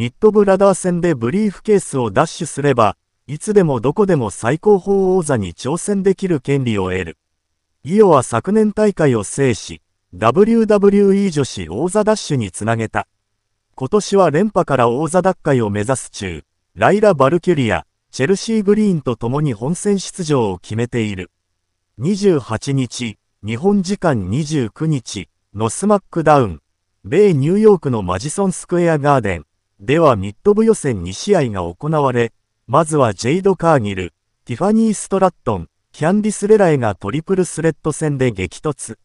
ニットブラダー戦でブリーフケースを奪取すれば、いつでもどこでも最高峰王座に挑戦できる権利を得る。イオは昨年大会を制し、WWE 女子王座奪取につなげた。今年は連覇から王座奪回を目指す中、ライラ・バルキュリア、チェルシー・グリーンと共に本戦出場を決めている。28日、日本時間29日、のスマックダウン、米ニューヨークのマジソンスクエアガーデン。ではミッド部予選2試合が行われ、まずはジェイド・カーギル、ティファニー・ストラットン、キャンディス・レライがトリプルスレッド戦で激突。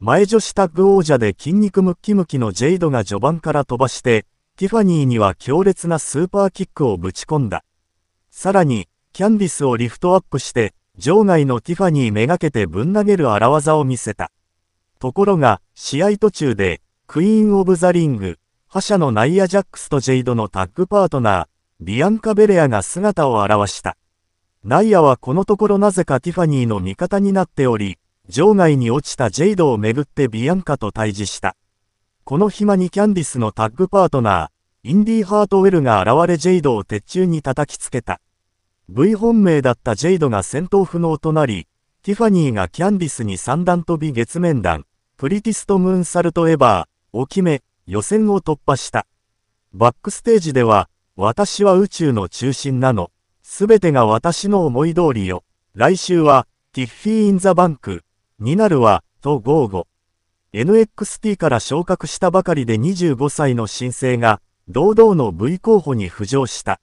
前女子タッグ王者で筋肉ムッキムキのジェイドが序盤から飛ばして、ティファニーには強烈なスーパーキックをぶち込んだ。さらに、キャンディスをリフトアップして、場外のティファニーめがけてぶん投げる荒技を見せた。ところが、試合途中で、クイーン・オブ・ザ・リング、覇者のナイア・ジャックスとジェイドのタッグパートナー、ビアンカ・ベレアが姿を現した。ナイアはこのところなぜかティファニーの味方になっており、場外に落ちたジェイドをめぐってビアンカと対峙した。この暇にキャンディスのタッグパートナー、インディ・ハートウェルが現れジェイドを鉄柱に叩きつけた。V 本命だったジェイドが戦闘不能となり、ティファニーがキャンディスに三段飛び月面弾、プリティストムーンサルトエバー、お決め、予選を突破した。バックステージでは、私は宇宙の中心なの。すべてが私の思い通りよ。来週は、ティッフィー・イン・ザ・バンク、になるわ、と豪語。NXT から昇格したばかりで25歳の新星が、堂々の V 候補に浮上した。